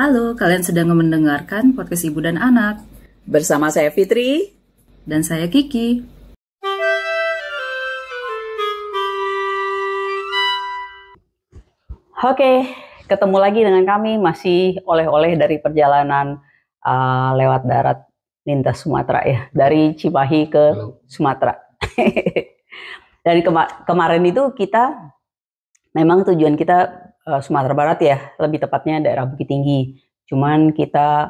Halo, kalian sedang mendengarkan podcast Ibu dan Anak. Bersama saya Fitri. Dan saya Kiki. Oke, ketemu lagi dengan kami masih oleh-oleh dari perjalanan uh, lewat darat lintas Sumatera ya, dari Cimahi ke Sumatera. dari kema kemarin itu kita memang tujuan kita uh, Sumatera Barat ya, lebih tepatnya daerah Bukit Tinggi. Cuman kita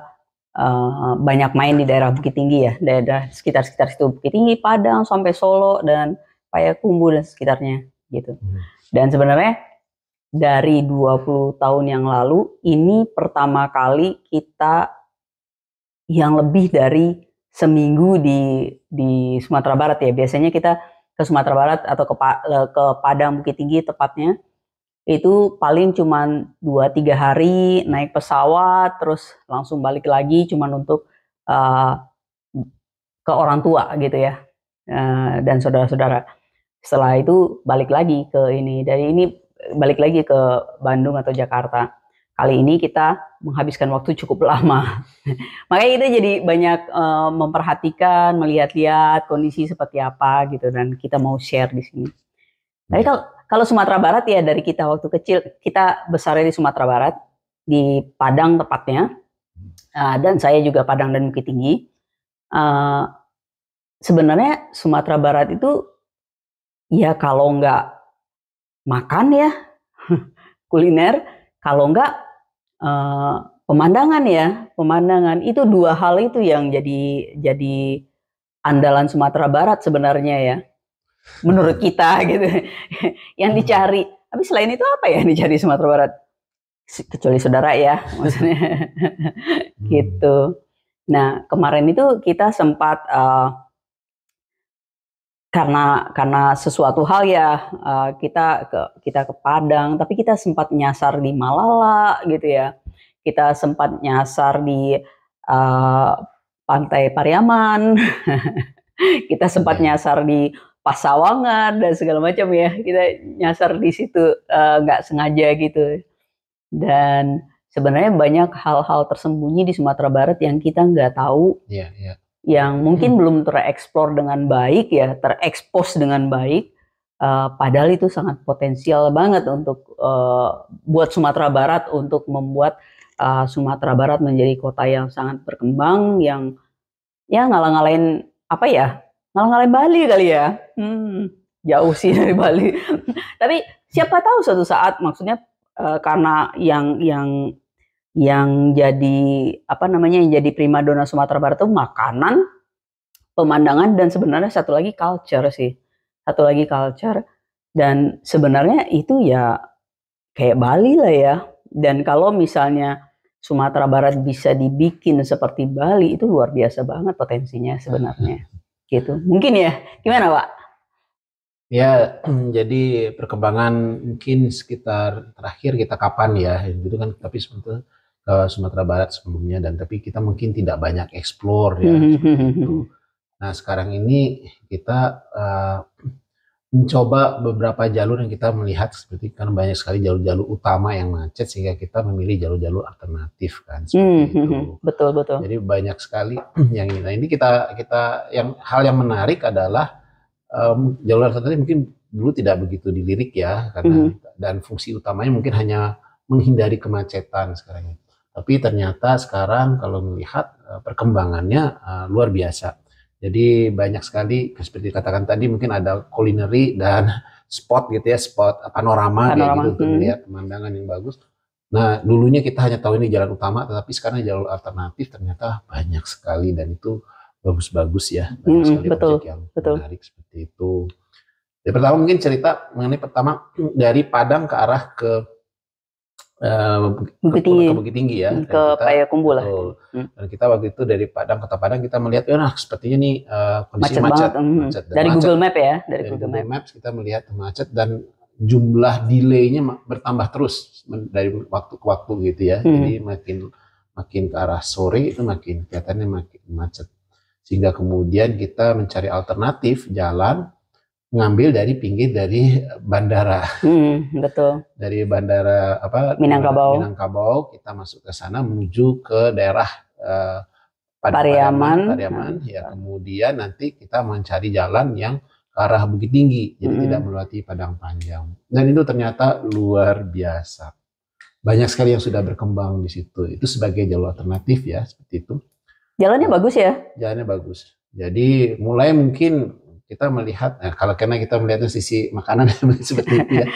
uh, banyak main di daerah Bukit Tinggi ya, daerah sekitar-sekitar situ Bukit Tinggi, Padang sampai Solo dan Payakumbu dan sekitarnya gitu. Hmm. Dan sebenarnya dari 20 tahun yang lalu ini pertama kali kita yang lebih dari seminggu di di Sumatera Barat ya. Biasanya kita ke Sumatera Barat atau ke ke Padang Bukit Tinggi tepatnya itu paling cuma 2-3 hari naik pesawat terus langsung balik lagi cuma untuk uh, ke orang tua gitu ya uh, dan saudara-saudara setelah itu balik lagi ke ini dari ini balik lagi ke Bandung atau Jakarta kali ini kita menghabiskan waktu cukup lama makanya kita jadi banyak uh, memperhatikan melihat-lihat kondisi seperti apa gitu dan kita mau share di sini tapi kalau kalau Sumatera Barat ya dari kita waktu kecil kita besarnya di Sumatera Barat di Padang tepatnya uh, dan saya juga Padang dan Bukit Tinggi. Uh, sebenarnya Sumatera Barat itu ya kalau nggak makan ya kuliner, kalau nggak uh, pemandangan ya pemandangan itu dua hal itu yang jadi jadi andalan Sumatera Barat sebenarnya ya menurut kita gitu yang hmm. dicari tapi selain itu apa ya yang dicari Sumatera Barat kecuali saudara ya maksudnya hmm. gitu nah kemarin itu kita sempat uh, karena karena sesuatu hal ya uh, kita ke kita ke Padang tapi kita sempat nyasar di Malala gitu ya kita sempat nyasar di uh, pantai Pariaman kita sempat iya. nyasar di pasawangan dan segala macam ya kita nyasar di situ eh, nggak uh, sengaja gitu dan sebenarnya banyak hal-hal tersembunyi di Sumatera Barat yang kita nggak tahu yeah, yeah. yang mungkin hmm. belum tereksplor dengan baik ya terekspos dengan baik uh, padahal itu sangat potensial banget untuk uh, buat Sumatera Barat untuk membuat uh, Sumatera Barat menjadi kota yang sangat berkembang yang ya ngalang ngalain apa ya malah ngalahin Bali kali ya hmm, jauh sih dari Bali tapi siapa tahu suatu saat maksudnya uh, karena yang yang yang jadi apa namanya yang jadi primadona Sumatera Barat itu makanan, pemandangan dan sebenarnya satu lagi culture sih. Satu lagi culture dan sebenarnya itu ya kayak Bali lah ya. Dan kalau misalnya Sumatera Barat bisa dibikin seperti Bali itu luar biasa banget potensinya sebenarnya gitu mungkin ya gimana pak ya jadi perkembangan mungkin sekitar terakhir kita kapan ya gitu kan tapi sebetulnya ke Sumatera Barat sebelumnya dan tapi kita mungkin tidak banyak explore ya hmm, hmm, hmm, itu nah sekarang ini kita uh, mencoba beberapa jalur yang kita melihat seperti karena banyak sekali jalur-jalur utama yang macet sehingga kita memilih jalur-jalur alternatif kan seperti hmm, itu. Hmm, hmm. Betul betul. Jadi banyak sekali yang ini. Nah, ini kita kita yang hal yang menarik adalah um, jalur alternatif mungkin dulu tidak begitu dilirik ya karena hmm. dan fungsi utamanya mungkin hanya menghindari kemacetan sekarang. ini. Tapi ternyata sekarang kalau melihat eh, perkembangannya uh, luar biasa jadi banyak sekali seperti dikatakan tadi mungkin ada culinary dan spot gitu ya, spot panorama, panorama. gitu untuk hmm. melihat pemandangan yang bagus. Nah, dulunya kita hanya tahu ini jalan utama, tetapi sekarang jalur alternatif ternyata banyak sekali dan itu bagus-bagus ya. Banyak hmm, sekali betul, yang betul. menarik seperti itu. Ya pertama mungkin cerita mengenai pertama dari Padang ke arah ke Uh, Bukit Tinggi. Ke, Bukit Tinggi ya. Hmm, ke Payakumbuh lah. Hmm. Dan kita waktu itu dari Padang Kota Padang kita melihat, ya nah, sepertinya nih uh, kondisi macet. Macet, hmm. macet. dari macet. Google Map ya, dari, dari Google, Google Maps kita melihat macet dan jumlah delay-nya bertambah terus dari waktu ke waktu gitu ya. Hmm. Jadi makin makin ke arah sore itu makin kelihatannya makin macet. Sehingga kemudian kita mencari alternatif jalan ngambil dari pinggir dari bandara. Hmm, betul. Dari bandara apa Minangkabau. Minangkabau kita masuk ke sana menuju ke daerah eh, Pariaman. Pariaman. Ya, nah. kemudian nanti kita mencari jalan yang ke arah Bukit Tinggi, jadi hmm. tidak melewati Padang Panjang. Dan itu ternyata luar biasa. Banyak sekali yang sudah berkembang di situ. Itu sebagai jalur alternatif ya, seperti itu. Jalannya bagus ya? Jalannya bagus. Jadi mulai mungkin kita melihat nah, kalau karena kita melihatnya sisi makanan seperti itu ya.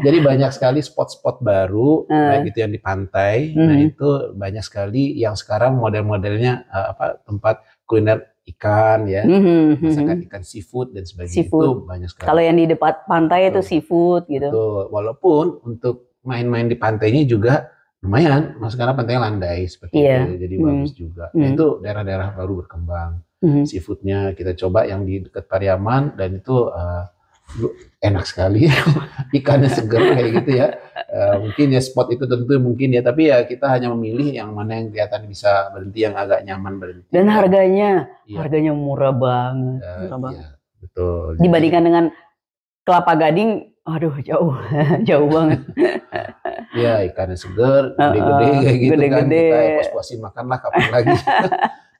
Jadi banyak sekali spot-spot baru uh. baik itu yang di pantai. Mm. Nah, itu banyak sekali yang sekarang model-modelnya uh, apa tempat kuliner ikan ya. Mm-hmm. Hmm, Masakan hmm. ikan seafood dan sebagainya seafood. itu banyak sekali. Kalau yang di depan pantai Betul. itu seafood gitu. Betul. Walaupun untuk main-main di pantainya juga lumayan, mas karena pantainya landai seperti yeah. itu. Jadi mm. bagus juga. Mm. itu daerah-daerah baru berkembang mm-hmm. seafoodnya kita coba yang di dekat Pariaman dan itu uh, enak sekali ikannya segar kayak gitu ya uh, mungkin ya spot itu tentu mungkin ya tapi ya kita hanya memilih yang mana yang kelihatan bisa berhenti yang agak nyaman berhenti dan harganya ya. harganya murah banget uh, murah banget ya, betul dibandingkan dengan kelapa gading aduh jauh jauh banget ya ikannya segar gede-gede kayak gitu gede -gede. kan kita ya, puas-puasin makan lah kapan lagi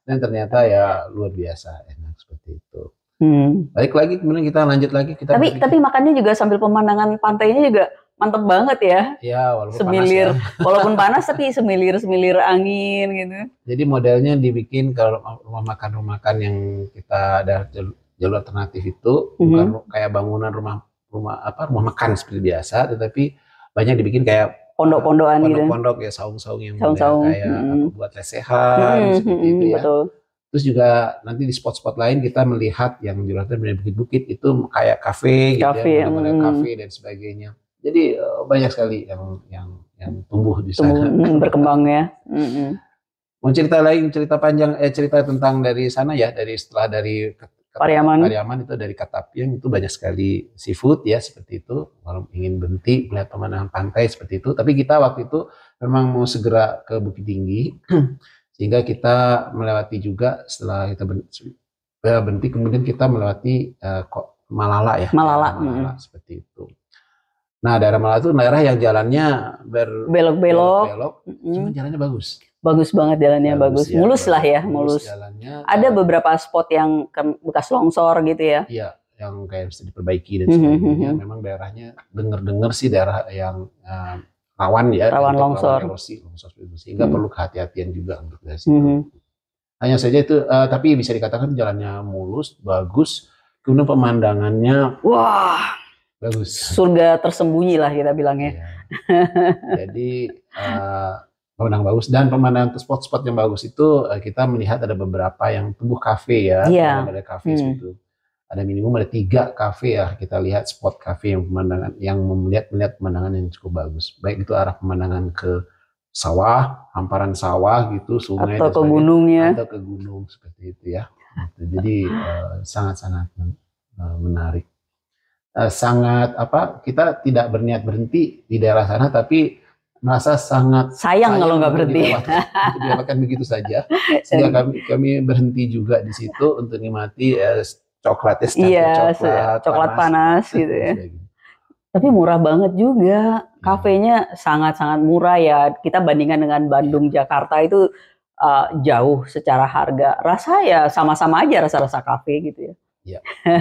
dan ternyata ya luar biasa enak seperti itu Hmm. Baik lagi kemudian kita lanjut lagi kita Tapi tapi makannya juga sambil pemandangan pantainya juga mantep banget ya. Iya, walaupun semilir, panas. Ya. walaupun panas tapi semilir-semilir angin gitu. Jadi modelnya dibikin kalau rumah makan rumah makan yang kita ada jalur alternatif itu -hmm. bukan kayak bangunan rumah rumah apa rumah makan seperti biasa tetapi banyak dibikin kayak pondok-pondokan pondok, gitu. Pondok ya saung-saung yang saung-saung. kayak hmm. buat lesehan hmm, seperti itu mm-hmm, ya. Betul. Terus juga nanti di spot-spot lain kita melihat yang di luar dari bukit-bukit itu kayak kafe gitu ya, kafe, ya, hmm. kafe dan sebagainya. Jadi eh, banyak sekali yang yang yang tumbuh di sana. Tumbuh, mm-hmm, berkembang ya. Mm-hmm. Mau cerita lain cerita panjang eh cerita tentang dari sana ya dari setelah dari Pariaman. Pariaman itu dari Katapian itu banyak sekali seafood ya seperti itu. Kalau ingin berhenti melihat pemandangan pantai seperti itu, tapi kita waktu itu memang mau segera ke Bukit Tinggi sehingga kita melewati juga setelah kita eh, berhenti kemudian kita melewati uh, Malala ya. Malala. Malala hmm. seperti itu. Nah, daerah Malala itu daerah yang jalannya berbelok-belok. Belok, belok, Cuma jalannya bagus bagus banget jalannya bagus, bagus. Ya, mulus lah ya mulus, mulus jalannya, ada beberapa spot yang bekas longsor gitu ya iya yang kayak bisa diperbaiki dan hmm, hmm, sebagainya mm -hmm. memang daerahnya denger-denger sih daerah yang uh, rawan ya rawan longsor erosi longsor sehingga hmm. perlu kehati-hatian juga untuk dari hmm, hmm. hanya saja itu uh, tapi bisa dikatakan jalannya mulus bagus kemudian pemandangannya wah bagus surga tersembunyi lah kita bilangnya ya. jadi uh, pemandangan bagus dan pemandangan spot-spot yang bagus itu eh, kita melihat ada beberapa yang tumbuh kafe ya, yeah. ada kafe hmm. seperti itu. Ada minimum ada tiga kafe ya kita lihat spot kafe yang pemandangan yang melihat melihat pemandangan yang cukup bagus. Baik itu arah pemandangan ke sawah, hamparan sawah gitu, sungai atau ke gunung ya. Atau ke gunung seperti itu ya. Gitu. Jadi eh, sangat-sangat eh, menarik. sangat apa kita tidak berniat berhenti di daerah sana tapi merasa sangat sayang, kalau nggak berhenti. Dilewatkan begitu saja. Sehingga iya. kami, kami berhenti juga di situ untuk nikmati eh, coklat es iya, coklat, coklat panas, panas gitu ya. Tapi murah banget juga. Hmm. Kafenya sangat-sangat murah ya. Kita bandingkan dengan Bandung, iya. Jakarta itu uh, jauh secara harga. Rasa ya sama-sama aja rasa-rasa kafe gitu ya. Iya,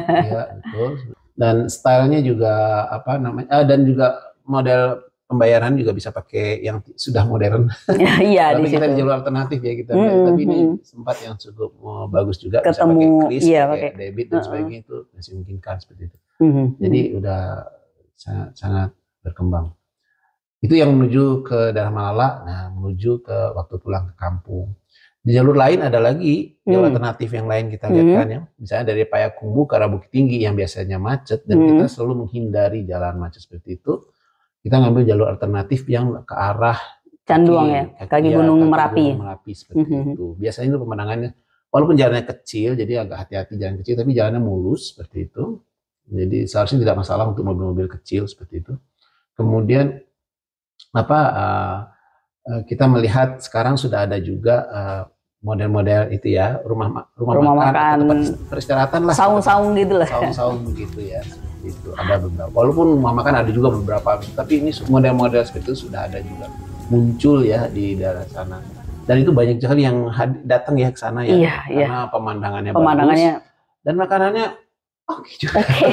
Iya, betul. Dan stylenya juga apa namanya? Ah, dan juga model pembayaran juga bisa pakai yang sudah modern. Iya, Tapi kita di jalur alternatif ya kita. Gitu. Mm -hmm. Tapi ini sempat yang cukup eh, bagus juga Ketemu, bisa pakai kris, iya, pakai okay. debit dan uh -uh. sebagainya itu masih mungkin memungkinkan seperti itu. Mm -hmm. Jadi udah sangat, sangat berkembang. Itu yang menuju ke daerah Malala, nah menuju ke waktu pulang ke kampung. Di jalur lain ada lagi jalur hmm. alternatif yang lain kita lihat mm-hmm. kan ya. Misalnya dari Payakumbu ke arah Tinggi yang biasanya macet dan hmm. kita selalu menghindari jalan macet seperti itu kita ngambil jalur alternatif yang ke arah canduang ya kaki kaki gunung iya, kaki merapi gunung merapi seperti mm -hmm. itu biasanya itu pemandangannya walaupun jalannya kecil jadi agak hati-hati jalan kecil tapi jalannya mulus seperti itu jadi seharusnya tidak masalah untuk mobil-mobil kecil seperti itu kemudian apa uh, kita melihat sekarang sudah ada juga uh, model-model itu ya rumah rumah, rumah makan, makan peristirahatan lah saung-saung gitu lah saung-saung gitu ya gitu ada beberapa walaupun mama kan ada juga beberapa tapi ini model-model seperti itu sudah ada juga muncul ya di daerah sana dan itu banyak sekali yang datang ya ke sana ya iya, iya. karena iya. pemandangannya pemandangannya bagus, dan makanannya oke okay okay.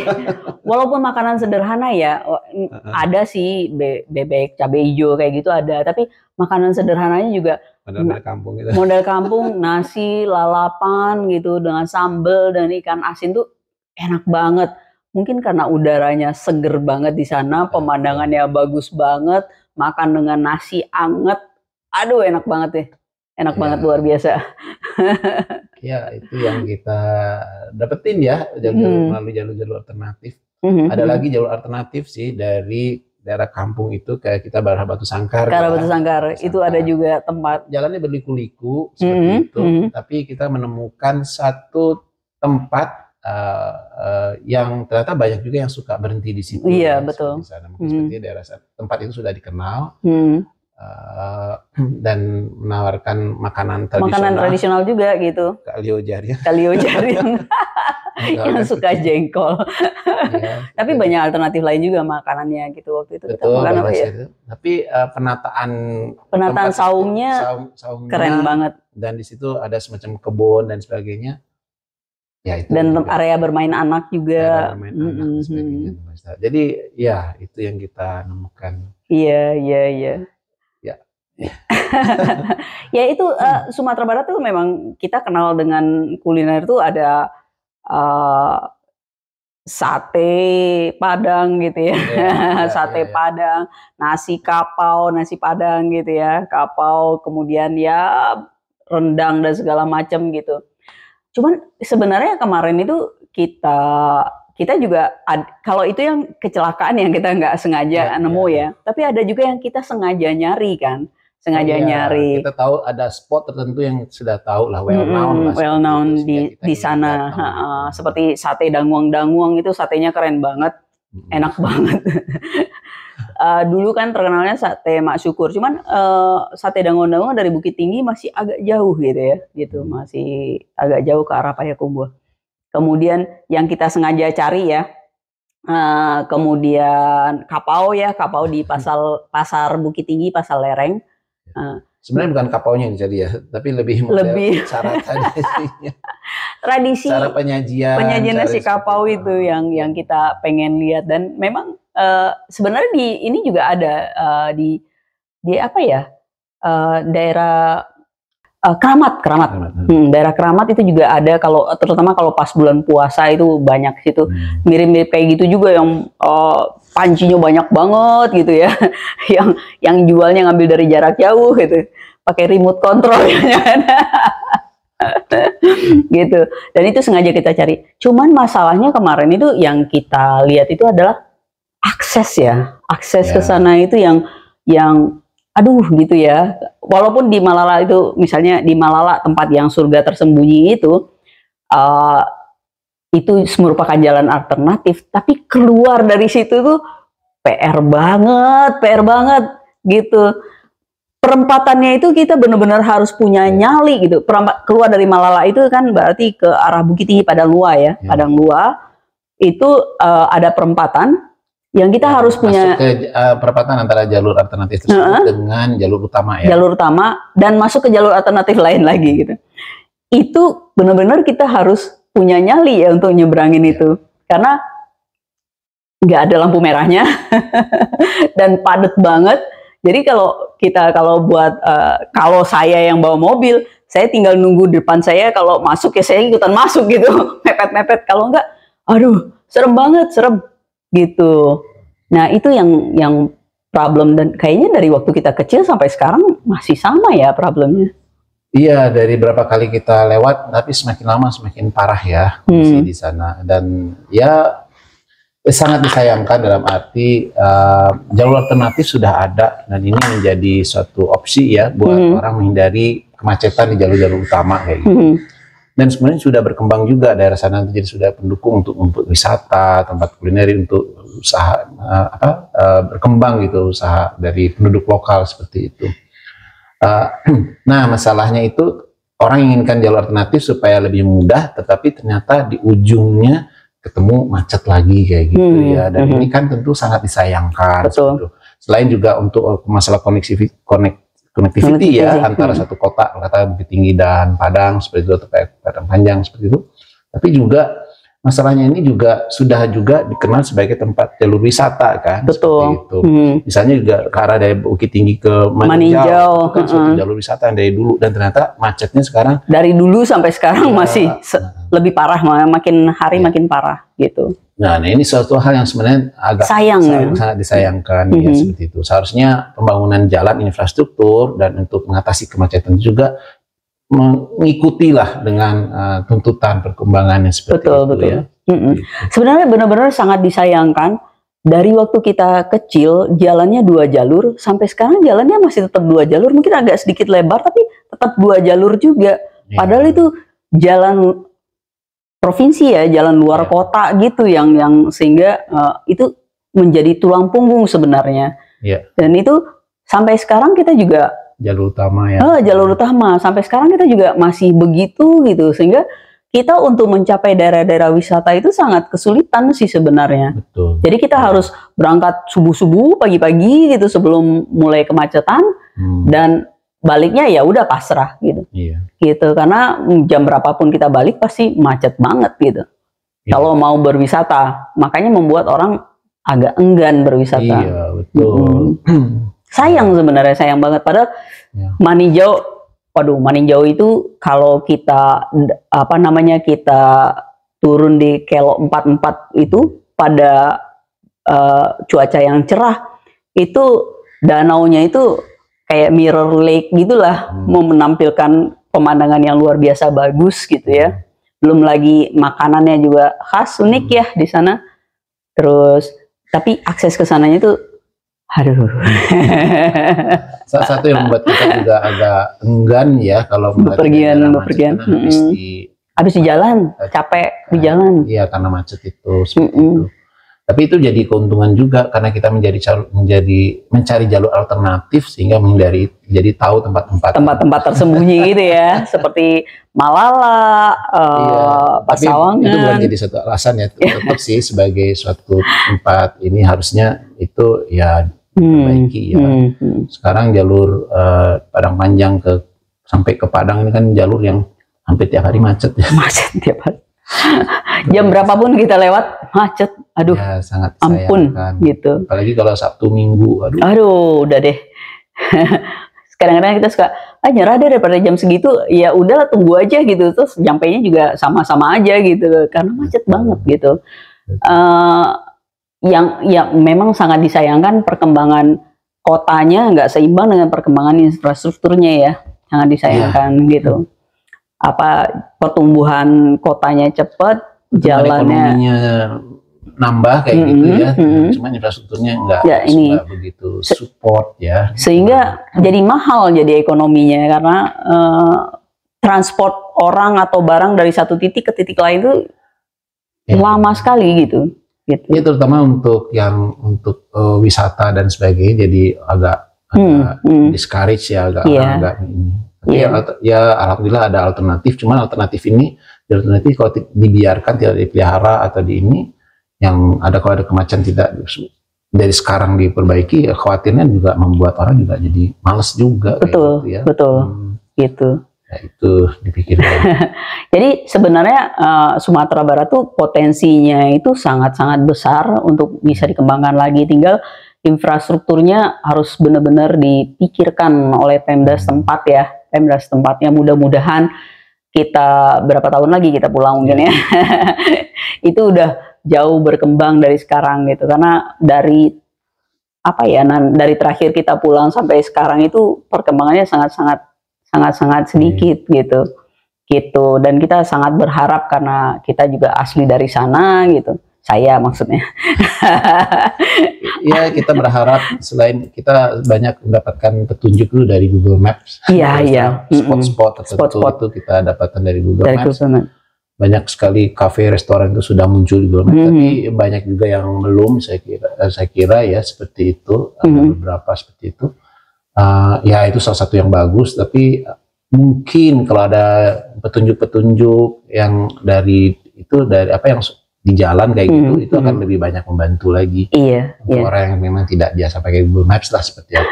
walaupun makanan sederhana ya ada sih be bebek cabai hijau kayak gitu ada tapi makanan sederhananya juga model kampung gitu. model kampung nasi lalapan gitu dengan sambel dan ikan asin tuh enak banget mungkin karena udaranya seger banget di sana, iya. pemandangannya bagus banget, makan dengan nasi anget, aduh enak banget ya, enak ya. banget luar biasa. ya itu yang kita dapetin ya jalur hmm. melalui jalur-jalur alternatif. Hmm. Ada hmm, hmm. lagi jalur alternatif sih dari daerah kampung itu kayak kita Barah Batu Sangkar. Barah Batu Sangkar itu ada juga tempat. Jalannya berliku-liku seperti -hmm. itu, -hmm. tapi kita menemukan satu tempat uh, uh, yang ternyata banyak juga yang suka berhenti di situ. Iya betul. Di sana mungkin hmm. seperti ya, daerah tempat itu sudah dikenal. Hmm. Uh, dan menawarkan makanan tradisional. Makanan tradisional juga gitu. Kalio jarian. Kalio jarian. yang suka jengkol. ya, Tapi ya. banyak alternatif lain juga makanannya gitu waktu itu. Betul, kita makan apa ya? Itu. Tapi uh, penataan penataan saungnya saung, saungnya keren banget. Dan di situ ada semacam kebun dan sebagainya ya, itu dan juga. area bermain anak juga. bermain mm -hmm. Gitu, anak sebagainya. Jadi ya itu yang kita nemukan. Iya iya iya. Ya. ya itu uh, Sumatera Barat tuh memang kita kenal dengan kuliner tuh ada uh, sate Padang gitu ya, ya, ya sate ya, ya. Padang, nasi kapau, nasi Padang gitu ya, kapau, kemudian ya rendang dan segala macam gitu. Cuman sebenarnya kemarin itu kita kita juga ad, kalau itu yang kecelakaan yang kita nggak sengaja ya, nemu ya. ya, ya. tapi ada juga yang kita sengaja nyari kan, sengaja ya, nyari. Kita tahu ada spot tertentu yang sudah tahu lah well known hmm, lah. Well known di di sana, ha, seperti sate danguang-danguang itu satenya keren banget, hmm. enak banget. uh, dulu kan terkenalnya sate mak syukur cuman uh, sate dangon-dangon dari Bukit Tinggi masih agak jauh gitu ya gitu hmm. masih agak jauh ke arah Payakumbuh kemudian yang kita sengaja cari ya uh, kemudian kapau ya kapau di hmm. pasar pasar Bukit Tinggi pasar Lereng uh, sebenarnya bukan kapau yang jadi ya tapi lebih lebih cara tradisi cara penyajian penyajian nasi kapau itu yang yang kita pengen lihat dan memang Eh, sebenarnya di ini juga ada uh, di di apa ya uh, daerah uh, keramat keramat hmm. hmm, daerah keramat itu juga ada kalau terutama kalau pas bulan puasa itu banyak situ hmm. mirip-mirip kayak gitu juga yang uh, pancinya banyak banget gitu ya yang yang jualnya ngambil dari jarak jauh gitu pakai remote control gitu dan itu sengaja kita cari cuman masalahnya kemarin itu yang kita lihat itu adalah akses ya akses yeah. ke ya. sana itu yang yang aduh gitu ya walaupun di Malala itu misalnya di Malala tempat yang surga tersembunyi itu uh, itu merupakan jalan alternatif tapi keluar dari situ itu PR banget PR banget gitu perempatannya itu kita benar-benar harus punya ya. nyali gitu Perempat, keluar dari Malala itu kan berarti ke arah Bukit Tinggi Padang luar ya yeah. Padang luar itu uh, ada perempatan yang kita nah, harus punya ke, uh, perempatan antara jalur alternatif tersebut uh -huh. dengan jalur utama ya. Jalur utama dan masuk ke jalur alternatif lain lagi gitu. Itu benar-benar kita harus punya nyali ya untuk nyebrangin ya. itu. Karena nggak ada lampu merahnya dan padat banget. Jadi kalau kita kalau buat uh, kalau saya yang bawa mobil, saya tinggal nunggu depan saya kalau masuk ya saya ikutan masuk gitu, mepet-mepet kalau enggak aduh serem banget, serem gitu. Nah itu yang yang problem dan kayaknya dari waktu kita kecil sampai sekarang masih sama ya problemnya. Iya dari berapa kali kita lewat tapi semakin lama semakin parah ya kondisi hmm. di sana dan ya sangat disayangkan dalam arti uh, jalur alternatif sudah ada dan ini menjadi suatu opsi ya buat hmm. orang menghindari kemacetan di jalur-jalur utama kayak gitu. Hmm dan sebenarnya sudah berkembang juga daerah sana jadi sudah pendukung untuk untuk wisata tempat kuliner untuk usaha uh, apa uh, berkembang gitu usaha dari penduduk lokal seperti itu uh, nah masalahnya itu orang inginkan jalur alternatif supaya lebih mudah tetapi ternyata di ujungnya ketemu macet lagi kayak gitu hmm, ya dan hmm. ini hmm. kan tentu sangat disayangkan Betul. Gitu. selain juga untuk masalah koneksi konek connectivity ya iya. antara hmm. satu kota kata Bukit Tinggi dan Padang seperti itu atau Padang Panjang seperti itu tapi juga masalahnya ini juga sudah juga dikenal sebagai tempat jalur wisata kan betul itu. Hmm. misalnya juga ke arah dari Bukit Tinggi ke Maninjau, Maninjau. Itu kan hmm. jalur wisata yang dari dulu dan ternyata macetnya sekarang dari dulu sampai sekarang ya, masih nah. lebih parah makin hari ya. makin parah gitu nah, nah ini suatu hal yang sebenarnya agak sayang sayang sangat disayangkan -hmm. ya mm-hmm. seperti itu seharusnya pembangunan jalan infrastruktur dan untuk mengatasi kemacetan juga mengikutilah dengan uh, tuntutan perkembangannya seperti betul, itu betul. ya. Mm -mm. Sebenarnya benar-benar sangat disayangkan dari waktu kita kecil jalannya dua jalur sampai sekarang jalannya masih tetap dua jalur mungkin agak sedikit lebar tapi tetap dua jalur juga. Yeah. Padahal itu jalan provinsi ya, jalan luar yeah. kota gitu yang yang sehingga uh, itu menjadi tulang punggung sebenarnya. Yeah. Dan itu sampai sekarang kita juga jalur utama ya. Ah, jalur utama. Sampai sekarang kita juga masih begitu gitu sehingga kita untuk mencapai daerah-daerah wisata itu sangat kesulitan sih sebenarnya. Betul. Jadi kita ya. harus berangkat subuh-subuh pagi-pagi gitu sebelum mulai kemacetan hmm. dan baliknya ya udah pasrah gitu. Iya. Gitu karena jam berapapun kita balik pasti macet banget gitu. Iya. Kalau mau berwisata, makanya membuat orang agak enggan berwisata. Iya, betul. Hmm. sayang sebenarnya sayang banget padahal ya. maninjau waduh maninjau itu kalau kita apa namanya kita turun di kelo 44 itu pada uh, cuaca yang cerah itu danau nya itu kayak mirror lake gitulah hmm. mau menampilkan pemandangan yang luar biasa bagus gitu ya belum lagi makanannya juga khas unik hmm. ya di sana terus tapi akses ke sananya itu Aduh. Salah satu yang membuat kita juga agak enggan ya kalau bepergian bepergian habis mm -hmm. di habis di jalan eh, capek di eh, jalan. Iya karena macet itu seperti mm itu. Tapi itu jadi keuntungan juga karena kita menjadi menjadi mencari jalur alternatif sehingga menghindari jadi tahu tempat-tempat tempat-tempat tersembunyi gitu ya seperti Malala, uh, iya, Pasawangan. Tapi itu bukan jadi satu alasan ya tetap sih sebagai suatu tempat ini harusnya itu ya perbaiki ya. hmm. ya. Hmm. Sekarang jalur uh, Padang Panjang ke sampai ke Padang ini kan jalur yang hampir tiap hari macet ya. Macet tiap hari. Jam berapapun kita lewat macet. Aduh. Ya, sangat ampun gitu. Apalagi kalau Sabtu Minggu, aduh. Aduh, udah deh. kadang-kadang kita suka ah nyerah deh daripada jam segitu ya udah tunggu aja gitu terus nyampainya juga sama-sama aja gitu karena macet Betul. banget gitu uh, yang ya memang sangat disayangkan perkembangan kotanya nggak seimbang dengan perkembangan infrastrukturnya ya sangat disayangkan ya. gitu apa pertumbuhan kotanya cepat jalannya nambah kayak mm -hmm, gitu ya mm -hmm. cuman infrastrukturnya nggak ya, ini begitu support ya sehingga hmm. jadi mahal jadi ekonominya karena uh, transport orang atau barang dari satu titik ke titik lain itu ya. lama sekali gitu gitu. Ya terutama untuk yang untuk uh, wisata dan sebagainya jadi agak hmm, agak hmm. discourage ya agak yeah. agak ini. Yeah. Ya, ya alhamdulillah ada alternatif, cuman alternatif ini alternatif kalau dibiarkan tidak dipelihara atau di ini yang ada kalau ada kemacetan tidak dari sekarang diperbaiki ya khawatirnya juga membuat orang juga jadi males juga betul gitu ya. betul hmm. gitu Nah, itu dipikirkan. Jadi sebenarnya uh, Sumatera Barat tuh potensinya itu sangat-sangat besar untuk bisa dikembangkan lagi. Tinggal infrastrukturnya harus benar-benar dipikirkan oleh Pemda setempat ya. Pemda setempatnya mudah-mudahan kita berapa tahun lagi kita pulang mungkin ya. itu udah jauh berkembang dari sekarang gitu. Karena dari apa ya, dari terakhir kita pulang sampai sekarang itu perkembangannya sangat-sangat sangat-sangat iya. sedikit hmm. gitu gitu dan kita sangat berharap karena kita juga asli dari sana gitu saya maksudnya Iya kita berharap selain kita banyak mendapatkan petunjuk dulu dari Google Maps iya iya spot-spot tertentu spot -spot. itu kita dapatkan dari Google dari Maps Google banyak sekali kafe restoran itu sudah muncul di Google Maps mm -hmm. tapi banyak juga yang belum saya kira eh, saya kira ya seperti itu ada mm -hmm. beberapa seperti itu uh, ya itu salah satu yang bagus tapi eh, mungkin kalau ada petunjuk-petunjuk yang dari itu dari apa yang di jalan kayak gitu mm, itu akan hmm. lebih banyak membantu lagi iya, untuk iya. orang yang memang tidak biasa pakai Google Maps lah seperti itu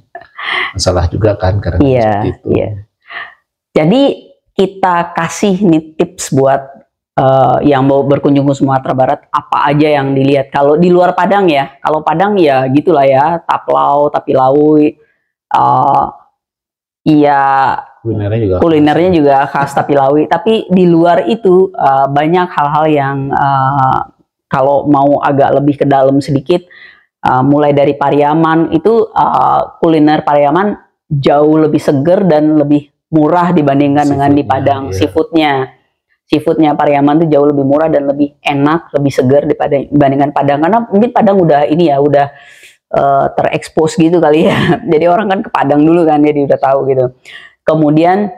masalah juga kan karena iya, seperti itu iya. jadi kita kasih nih tips buat uh, yang mau berkunjung ke Sumatera Barat apa aja yang dilihat kalau di luar Padang ya kalau Padang ya gitulah ya taplau tapi laui uh, iya kulinernya juga kulinernya khas. juga khas tapi laui tapi di luar itu uh, banyak hal-hal yang uh, kalau mau agak lebih ke dalam sedikit uh, mulai dari Pariaman itu uh, kuliner Pariaman jauh lebih seger dan lebih murah dibandingkan dengan di Padang iya. seafoodnya seafoodnya Pariaman tuh jauh lebih murah dan lebih enak, lebih segar dibandingkan Padang. Karena mungkin Padang udah ini ya, udah uh, terekspos gitu kali ya. Jadi orang kan ke Padang dulu kan, jadi udah tahu gitu. Kemudian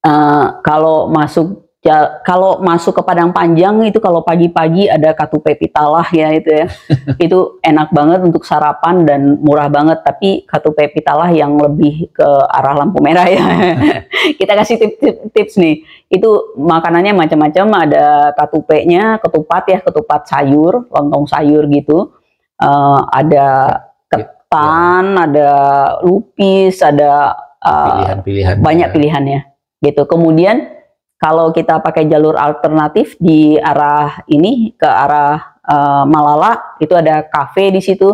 uh, kalau masuk kalau masuk ke Padang Panjang itu kalau pagi-pagi ada katupe pitalah ya itu ya. itu enak banget untuk sarapan dan murah banget tapi katupe pitalah yang lebih ke arah lampu merah ya. Kita kasih tips, tips, tips nih. Itu makanannya macam-macam ada katupenya, ketupat ya, ketupat sayur, lontong sayur gitu. Uh, ada ya, ketan, ya. ada lupis, ada uh, eh, pilihan-pilihan. Banyak pilihannya gitu. Kemudian kalau kita pakai jalur alternatif di arah ini ke arah uh, Malala itu ada kafe di situ.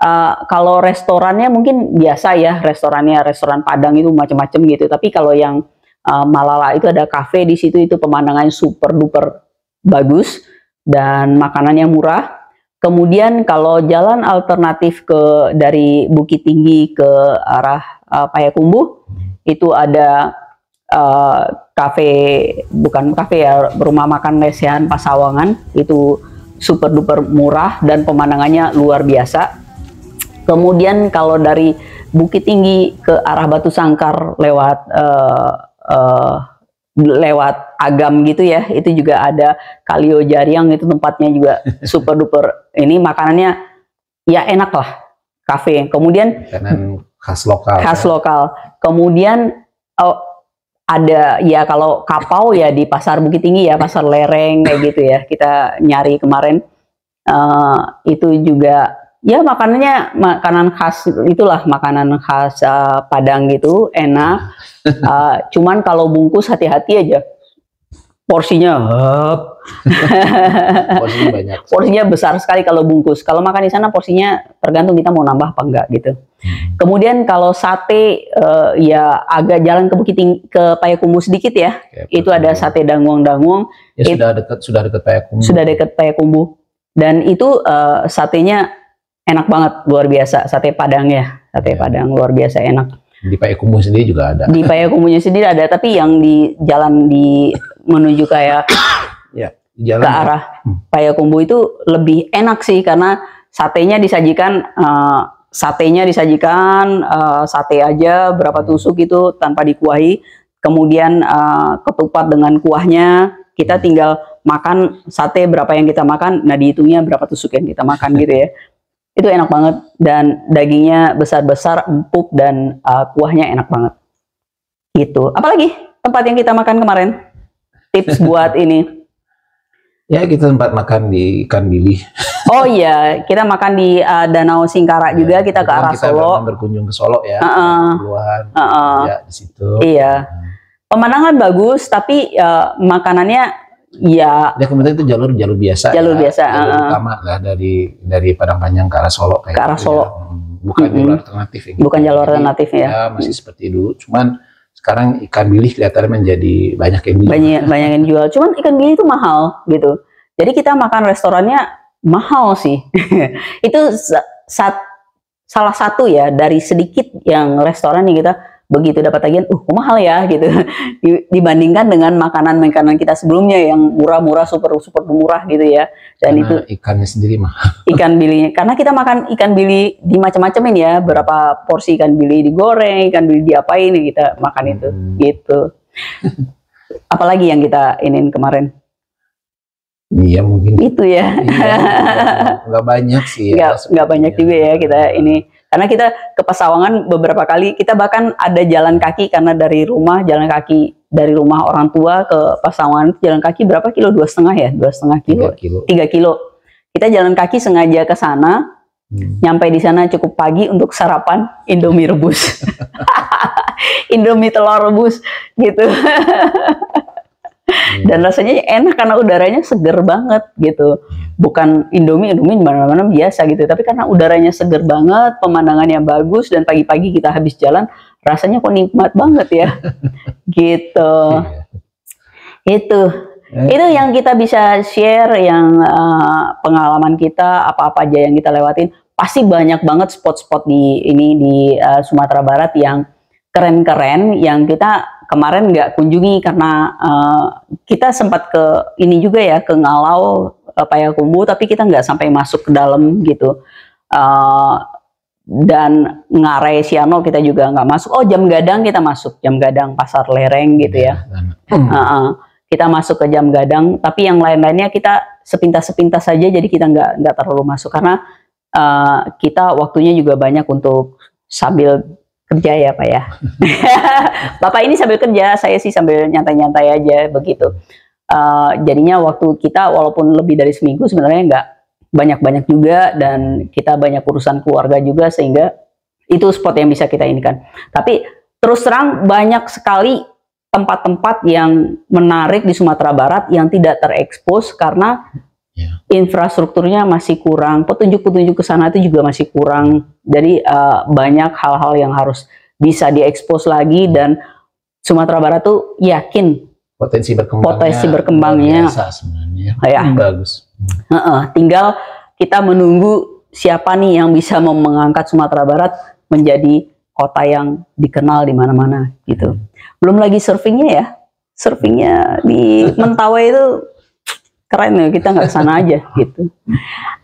Uh, kalau restorannya mungkin biasa ya restorannya restoran Padang itu macam-macam gitu. Tapi kalau yang uh, Malala itu ada kafe di situ itu pemandangan super duper bagus dan makanannya murah. Kemudian kalau jalan alternatif ke dari Bukit Tinggi ke arah uh, Payakumbuh itu ada uh, kafe bukan kafe ya rumah makan lesehan Pasawangan itu super duper murah dan pemandangannya luar biasa. Kemudian kalau dari Bukit Tinggi ke arah Batu Sangkar lewat uh, uh, lewat Agam gitu ya, itu juga ada Kalio Jariang itu tempatnya juga super duper. Ini makanannya ya enak lah, kafe. Kemudian khas lokal. Khas ya. lokal. Kemudian oh, ada ya kalau kapau ya di pasar Bukit Tinggi ya pasar lereng kayak gitu ya kita nyari kemarin uh, itu juga ya makanannya makanan khas itulah makanan khas uh, Padang gitu enak uh, cuman kalau bungkus hati-hati aja porsinya hap. porsinya banyak. Porsinya besar sekali kalau bungkus. Kalau makan di sana porsinya tergantung kita mau nambah apa enggak gitu. Hmm. Kemudian kalau sate uh, ya agak jalan ke Bukit ke Payakumbu sedikit ya. Oke, itu ada sate dangwong danguang Ya It, sudah dekat sudah dekat Payakumbuh. Sudah dekat Payakumbuh. Dan itu uh, satenya enak banget luar biasa sate padang ya. Sate ya. padang luar biasa enak di Payakumbuh sendiri juga ada. Di Payakumbuhnya sendiri ada, tapi yang di jalan di menuju kayak ya, jalan ke ya. arah hmm. Payakumbuh itu lebih enak sih karena satenya disajikan uh, satenya disajikan uh, sate aja berapa tusuk itu tanpa dikuahi kemudian uh, ketupat dengan kuahnya kita hmm. tinggal makan sate berapa yang kita makan nah dihitungnya berapa tusuk yang kita makan gitu ya itu enak banget dan dagingnya besar-besar empuk dan uh, kuahnya enak banget gitu apalagi tempat yang kita makan kemarin tips buat ini ya kita tempat makan di ikan Bili. oh iya kita makan di uh, danau singkara ya, juga kita ke arah kita solo berkunjung ke solo ya uh -uh. uh -uh. ya di situ iya hmm. pemandangan bagus tapi uh, makanannya Iya. Ya kemudian itu jalur jalur biasa. Jalur ya, biasa. Jalur utama lah dari dari Padang Panjang ke arah Solo kayak. Ke arah gitu ya. Solo. Ya. Bukan mm -hmm. jalur alternatif. Ya, Bukan jalur alternatif ya. ya. Masih seperti dulu, cuman sekarang ikan bilis kelihatannya menjadi banyak yang dijual. Banyak banyak yang jual. Cuman ikan bilis itu mahal gitu. Jadi kita makan restorannya mahal sih. itu saat salah satu ya dari sedikit yang restoran yang kita begitu dapat tagihan, uh mahal ya gitu dibandingkan dengan makanan-makanan kita sebelumnya yang murah-murah super super murah gitu ya dan karena itu ikannya sendiri mahal ikan bilinya karena kita makan ikan bili di macam macam ini ya berapa porsi ikan bili digoreng ikan bili diapain ini kita makan itu hmm. gitu apalagi yang kita ingin kemarin Iya mungkin itu ya iya, nggak iya, banyak sih ya nggak banyak juga ya kita ini karena kita ke Pasawangan beberapa kali, kita bahkan ada jalan kaki karena dari rumah jalan kaki dari rumah orang tua ke Pesawangan jalan kaki berapa kilo? Dua setengah ya, dua setengah kilo, tiga kilo. Kita jalan kaki sengaja ke sana, Hmm. Nyampe di sana cukup pagi untuk sarapan Indomie rebus. Indomie telur rebus gitu. Iya. Dan rasanya enak karena udaranya seger banget gitu. Iya. Bukan Indomie, Indomie mana-mana biasa gitu. Tapi karena udaranya seger banget, pemandangannya bagus, dan pagi-pagi kita habis jalan, rasanya kok nikmat banget ya. gitu. Iya. Itu. Eh. Itu yang kita bisa share, yang uh, pengalaman kita, apa-apa aja yang kita lewatin. Pasti banyak banget spot-spot di ini di uh, Sumatera Barat yang keren-keren, yang kita kemarin nggak kunjungi karena uh, kita sempat ke ini juga ya ke Ngalau uh, eh, Payakumbu tapi kita nggak sampai masuk ke dalam gitu uh, dan Ngarai Siano kita juga nggak masuk oh Jam Gadang kita masuk Jam Gadang Pasar Lereng gitu ya uh -uh. kita masuk ke Jam Gadang tapi yang lain-lainnya kita sepintas-sepintas saja jadi kita nggak nggak terlalu masuk karena uh, kita waktunya juga banyak untuk sambil kerja ya pak ya bapak ini sambil kerja saya sih sambil nyantai-nyantai aja begitu uh, jadinya waktu kita walaupun lebih dari seminggu sebenarnya nggak banyak-banyak juga dan kita banyak urusan keluarga juga sehingga itu spot yang bisa kita inikan. tapi terus terang banyak sekali tempat-tempat yang menarik di Sumatera Barat yang tidak terekspos karena yeah. infrastrukturnya masih kurang, petunjuk-petunjuk ke sana itu juga masih kurang. Jadi uh, banyak hal-hal yang harus bisa diekspos lagi dan Sumatera Barat tuh yakin potensi berkembangnya, potensi berkembangnya sebenarnya. Oh, ya. Hmm, bagus. Uh -uh. Tinggal kita menunggu siapa nih yang bisa mengangkat Sumatera Barat menjadi kota yang dikenal di mana-mana gitu. Hmm. Belum lagi surfingnya ya, surfingnya di Mentawai itu keren ya kita nggak kesana aja gitu.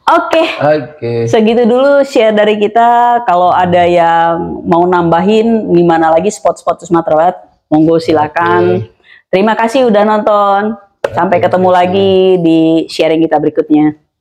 Oke, okay. okay. segitu dulu share dari kita. Kalau ada yang mau nambahin gimana lagi spot-spot Sumatera Barat, monggo silakan. Okay. Terima kasih udah nonton. Sampai ketemu lagi di sharing kita berikutnya.